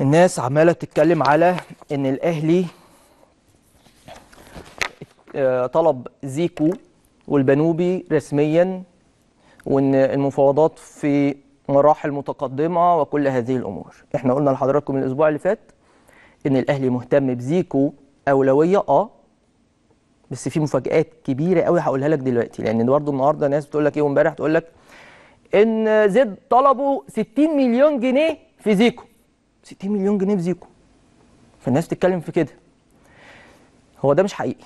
الناس عماله تتكلم على ان الاهلي آه، طلب زيكو والبنوبي رسميا وان المفاوضات في مراحل متقدمه وكل هذه الامور احنا قلنا لحضراتكم الاسبوع اللي فات ان الاهلي مهتم بزيكو اولويه اه بس في مفاجات كبيره قوي هقولها لك دلوقتي لان برضه النهارده ناس بتقول لك ايه وامبارح تقول لك ان زد طلبوا 60 مليون جنيه في زيكو 60 مليون جنيه في زيكو فالناس بتتكلم في كده هو ده مش حقيقي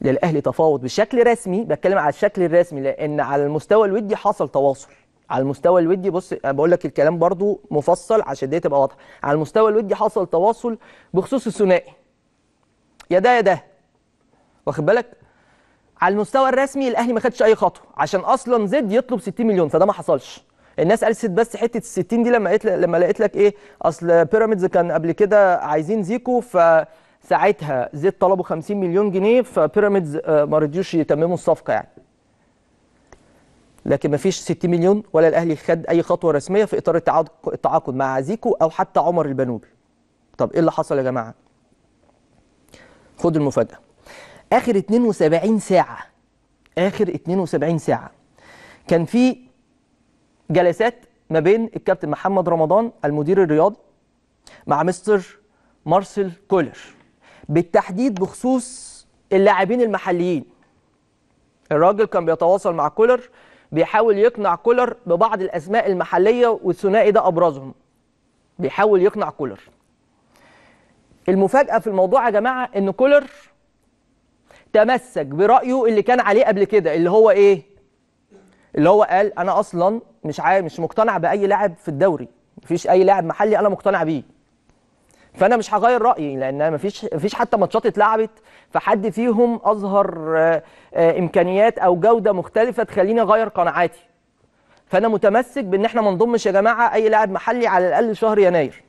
للاهلي تفاوض بشكل رسمي بتكلم على الشكل الرسمي لان على المستوى الودي حصل تواصل على المستوى الودي بص بقول لك الكلام برضو مفصل عشان دي تبقى واضحه على المستوى الودي حصل تواصل بخصوص الثنائي يا ده يا ده واخد بالك على المستوى الرسمي الاهلي ما خدش اي خطوه عشان اصلا زد يطلب 60 مليون فده ما حصلش الناس قالت بس حته ال 60 دي لما قلت لما لقيت لك ايه اصل بيراميدز كان قبل كده عايزين زيكو ف ساعتها زيد طلبوا 50 مليون جنيه فبيراميدز آه، ما رضيوش يتمموا الصفقه يعني لكن ما فيش 60 مليون ولا الاهلي خد اي خطوه رسميه في اطار التعاقد مع زيكو او حتى عمر البنوبي طب ايه اللي حصل يا جماعه خد المفاجاه اخر 72 ساعه اخر 72 ساعه كان في جلسات ما بين الكابتن محمد رمضان المدير الرياضي مع مستر مارسيل كولر بالتحديد بخصوص اللاعبين المحليين الراجل كان بيتواصل مع كولر بيحاول يقنع كولر ببعض الاسماء المحليه والثنائي ده ابرزهم بيحاول يقنع كولر المفاجاه في الموضوع يا جماعه ان كولر تمسك برايه اللي كان عليه قبل كده اللي هو ايه اللي هو قال انا اصلا مش عارف مش مقتنع باي لاعب في الدوري مفيش اي لاعب محلي انا مقتنع بيه فانا مش هغير رايي لان مفيش مفيش حتى ماتشات اتلعبت فحد فيهم اظهر آه، آه، امكانيات او جوده مختلفه تخليني اغير قناعاتي فانا متمسك بان احنا ما نضمش يا جماعه اي لاعب محلي على الاقل شهر يناير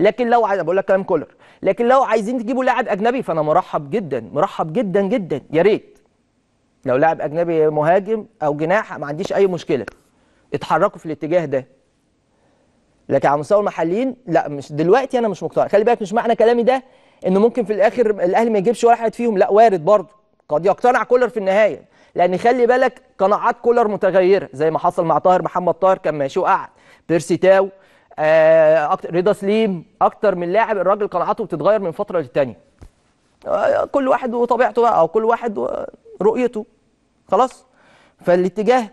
لكن لو عايز بقول لك كلام كولر لكن لو عايزين تجيبوا لاعب اجنبي فانا مرحب جدا مرحب جدا جدا يا ريت لو لاعب اجنبي مهاجم او جناح ما عنديش اي مشكله اتحركوا في الاتجاه ده لكن على مستوى المحليين لا مش دلوقتي انا مش مقتنع خلي بالك مش معنى كلامي ده ان ممكن في الاخر الاهلي ما يجيبش واحد فيهم لا وارد برضه قد يقتنع كولر في النهايه لان خلي بالك قناعات كولر متغيره زي ما حصل مع طاهر محمد طاهر كان ماشي وقعد بيرسي تاو آه رضا سليم اكتر من لاعب الراجل قناعاته بتتغير من فتره للتانيه آه كل واحد وطبيعته بقى او كل واحد رؤيته خلاص فالاتجاه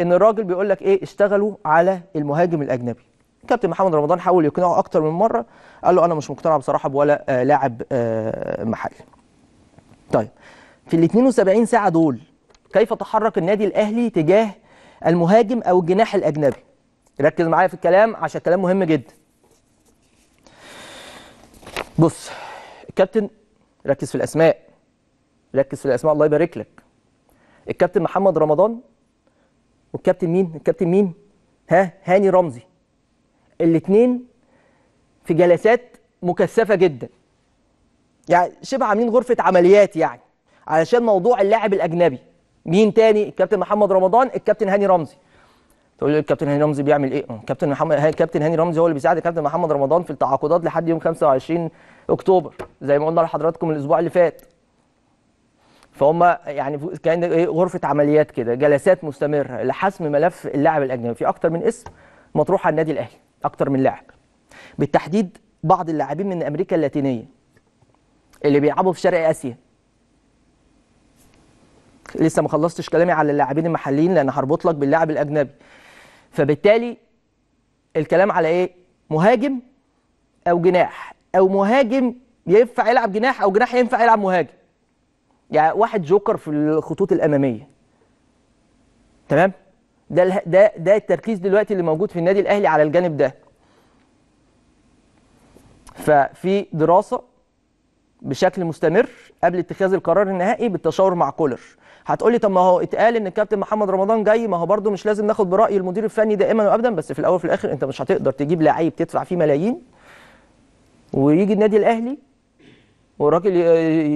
ان الراجل بيقول لك ايه اشتغلوا على المهاجم الاجنبي كابتن محمد رمضان حاول يقنعه اكتر من مره قال له انا مش مقتنع بصراحه بولا آه لاعب آه محلي طيب في ال 72 ساعه دول كيف تحرك النادي الاهلي تجاه المهاجم او الجناح الاجنبي ركز معايا في الكلام عشان الكلام مهم جدا بص الكابتن ركز في الاسماء ركز في الاسماء الله يبارك لك الكابتن محمد رمضان والكابتن مين الكابتن مين ها هاني رمزي الاثنين في جلسات مكثفه جدا يعني شبه عاملين غرفه عمليات يعني علشان موضوع اللاعب الاجنبي مين تاني الكابتن محمد رمضان الكابتن هاني رمزي تقول لي الكابتن هاني رمزي بيعمل ايه الكابتن أه، محمد الكابتن هاني رمزي هو اللي بيساعد الكابتن محمد رمضان في التعاقدات لحد يوم 25 اكتوبر زي ما قلنا لحضراتكم الاسبوع اللي فات فهم يعني كان ايه غرفه عمليات كده جلسات مستمره لحسم ملف اللاعب الاجنبي في اكتر من اسم مطروح على النادي الاهلي اكتر من لاعب بالتحديد بعض اللاعبين من امريكا اللاتينيه اللي بيلعبوا في شرق اسيا لسه ما خلصتش كلامي على اللاعبين المحليين لان هربط لك باللاعب الاجنبي فبالتالي الكلام على ايه مهاجم او جناح او مهاجم ينفع يلعب جناح او جناح ينفع يلعب مهاجم يعني واحد جوكر في الخطوط الاماميه تمام ده ده ده التركيز دلوقتي اللي موجود في النادي الاهلي على الجانب ده ففي دراسه بشكل مستمر قبل اتخاذ القرار النهائي بالتشاور مع كولر هتقول لي طب ما هو اتقال ان الكابتن محمد رمضان جاي ما هو برده مش لازم ناخد براي المدير الفني دائما وابدا بس في الاول وفي الاخر انت مش هتقدر تجيب لعيب تدفع فيه ملايين ويجي النادي الاهلي والراجل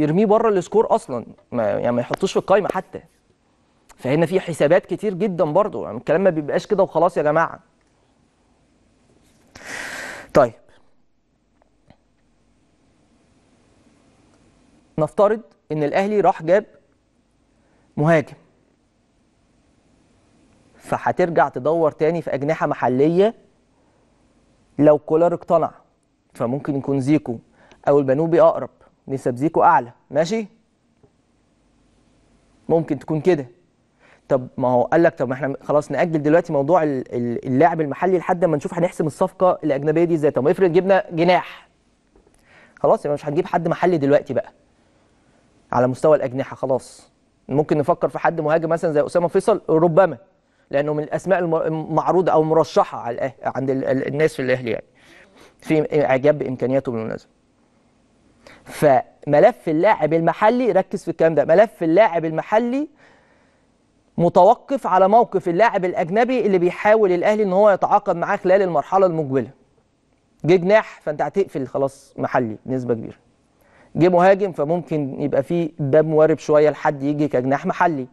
يرميه بره السكور اصلا ما يعني ما يحطوش في القايمه حتى فهنا في حسابات كتير جدا برضو يعني الكلام ما بيبقاش كده وخلاص يا جماعه طيب نفترض ان الاهلي راح جاب مهاجم فهترجع تدور تاني في اجنحه محليه لو كولر اقتنع فممكن يكون زيكو او البنوبي اقرب نسب زيكو اعلى ماشي ممكن تكون كده طب ما هو قال لك طب ما احنا خلاص ناجل دلوقتي موضوع اللاعب المحلي لحد ما نشوف هنحسم الصفقه الاجنبيه دي ازاي طب افرض جبنا جناح خلاص يبقى يعني مش هنجيب حد محلي دلوقتي بقى على مستوى الاجنحه خلاص ممكن نفكر في حد مهاجم مثلا زي اسامه فيصل ربما لانه من الاسماء المعروضه او مرشحه على عند الناس في الاهلي يعني في اعجاب بامكانياته بالمناسبه فملف اللاعب المحلي ركز في الكلام ده ملف اللاعب المحلي متوقف على موقف اللاعب الاجنبي اللي بيحاول الاهلي ان هو يتعاقد معاه خلال المرحله المقبله جه جناح فانت هتقفل خلاص محلي بنسبه كبيره جه مهاجم فممكن يبقى في باب موارب شويه لحد يجي كجناح محلي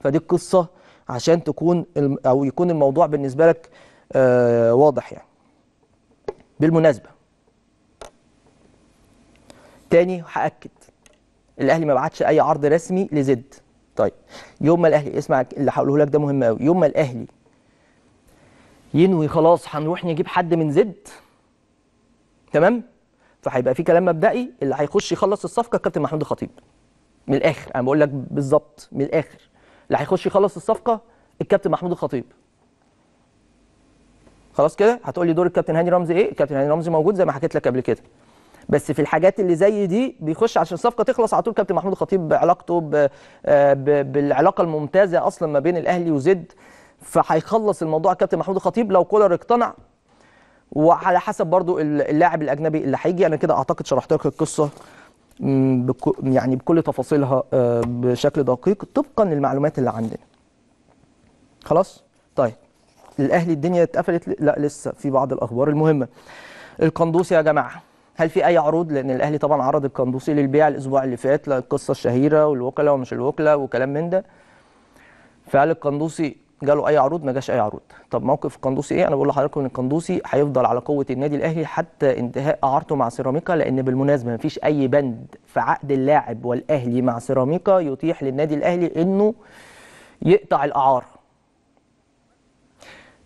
فدي القصه عشان تكون او يكون الموضوع بالنسبه لك آه واضح يعني بالمناسبه تاني هاكد الاهلي ما بعتش اي عرض رسمي لزد طيب يوم ما الاهلي اسمع اللي هقوله لك ده مهم قوي يوم ما الاهلي ينوي خلاص هنروح نجيب حد من زد تمام فهيبقى في كلام مبدئي اللي هيخش يخلص الصفقه الكابتن محمود الخطيب من الاخر انا بقول لك بالظبط من الاخر اللي هيخش يخلص الصفقه الكابتن محمود الخطيب خلاص كده هتقول لي دور الكابتن هاني رمزي ايه الكابتن هاني رمزي موجود زي ما حكيت لك قبل كده بس في الحاجات اللي زي دي بيخش عشان الصفقه تخلص على طول كابتن محمود الخطيب علاقته آه، بالعلاقه الممتازه اصلا ما بين الاهلي وزد فهيخلص الموضوع كابتن محمود الخطيب لو كولر اقتنع وعلى حسب برضو اللاعب الاجنبي اللي هيجي انا كده اعتقد شرحت لك القصه يعني بكل تفاصيلها آه، بشكل دقيق طبقا للمعلومات اللي عندنا خلاص طيب الاهلي الدنيا اتقفلت لا لسه في بعض الاخبار المهمه القندوسي يا جماعه هل في اي عروض لان الاهلي طبعا عرض القندوسي للبيع الاسبوع اللي فات للقصه الشهيره والوكلاء ومش الوكلاء وكلام من ده فقال القندوسي جاله اي عروض ما جاش اي عروض طب موقف القندوسي ايه انا بقول لحضراتكم ان القندوسي هيفضل على قوه النادي الاهلي حتى انتهاء اعارته مع سيراميكا لان بالمناسبه ما فيش اي بند في عقد اللاعب والاهلي مع سيراميكا يتيح للنادي الاهلي انه يقطع الاعاره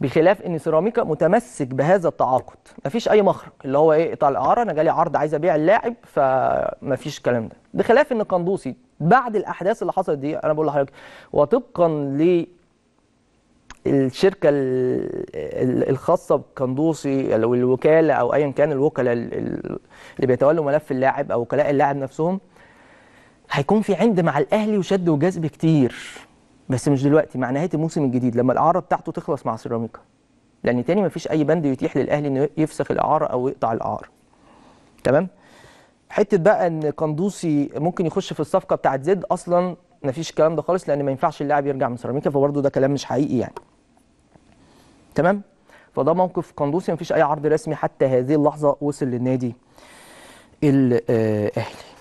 بخلاف ان سيراميكا متمسك بهذا التعاقد مفيش اي مخرج اللي هو ايه قطع الاعاره انا جالي عرض عايز ابيع اللاعب فمفيش الكلام ده بخلاف ان قندوسي بعد الاحداث اللي حصلت دي انا بقول لحضرتك وطبقا ل الشركه الخاصه بقندوسي او الوكاله او ايا كان الوكلاء اللي بيتولوا ملف اللاعب او وكلاء اللاعب نفسهم هيكون في عند مع الاهلي وشد وجذب كتير بس مش دلوقتي مع نهايه الموسم الجديد لما الاعاره بتاعته تخلص مع سيراميكا لان يعني تاني مفيش اي بند يتيح للاهلي انه يفسخ الاعاره او يقطع الاعاره تمام حته بقى ان قندوسي ممكن يخش في الصفقه بتاعه زد اصلا مفيش الكلام ده خالص لان ما ينفعش اللاعب يرجع من سيراميكا فبرضه ده كلام مش حقيقي يعني تمام فده موقف قندوسي مفيش اي عرض رسمي حتى هذه اللحظه وصل للنادي الاهلي آه،